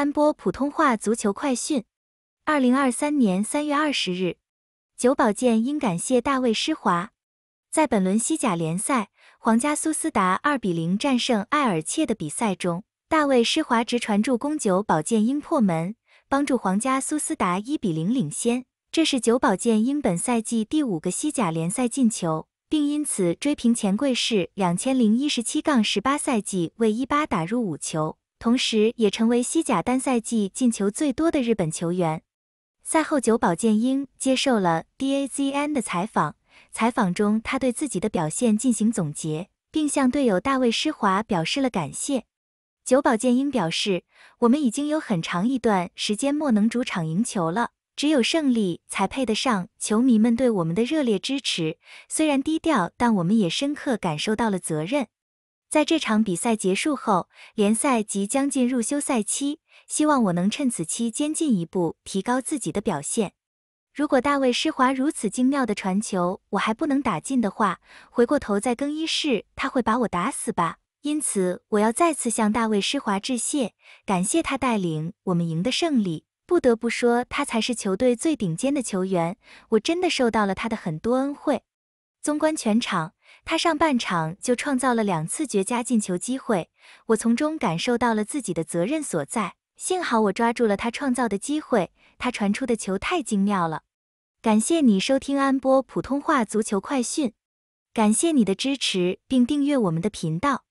三播普通话足球快讯，二零二三年三月二十日，久保健因感谢大卫施华。在本轮西甲联赛皇家苏斯达二比零战胜埃尔切的比赛中，大卫施华直传助攻久保健英破门，帮助皇家苏斯达一比零领先。这是久保健英本赛季第五个西甲联赛进球，并因此追平前贵士两千零一十七杠十八赛季为一八打入五球。同时，也成为西甲单赛季进球最多的日本球员。赛后，久保建英接受了 DAZN 的采访，采访中，他对自己的表现进行总结，并向队友大卫·施华表示了感谢。久保建英表示：“我们已经有很长一段时间莫能主场赢球了，只有胜利才配得上球迷们对我们的热烈支持。虽然低调，但我们也深刻感受到了责任。”在这场比赛结束后，联赛即将进入休赛期，希望我能趁此期间进一步提高自己的表现。如果大卫施华如此精妙的传球我还不能打进的话，回过头在更衣室他会把我打死吧？因此，我要再次向大卫施华致谢，感谢他带领我们赢得胜利。不得不说，他才是球队最顶尖的球员，我真的受到了他的很多恩惠。纵观全场。他上半场就创造了两次绝佳进球机会，我从中感受到了自己的责任所在。幸好我抓住了他创造的机会，他传出的球太精妙了。感谢你收听安波普通话足球快讯，感谢你的支持并订阅我们的频道。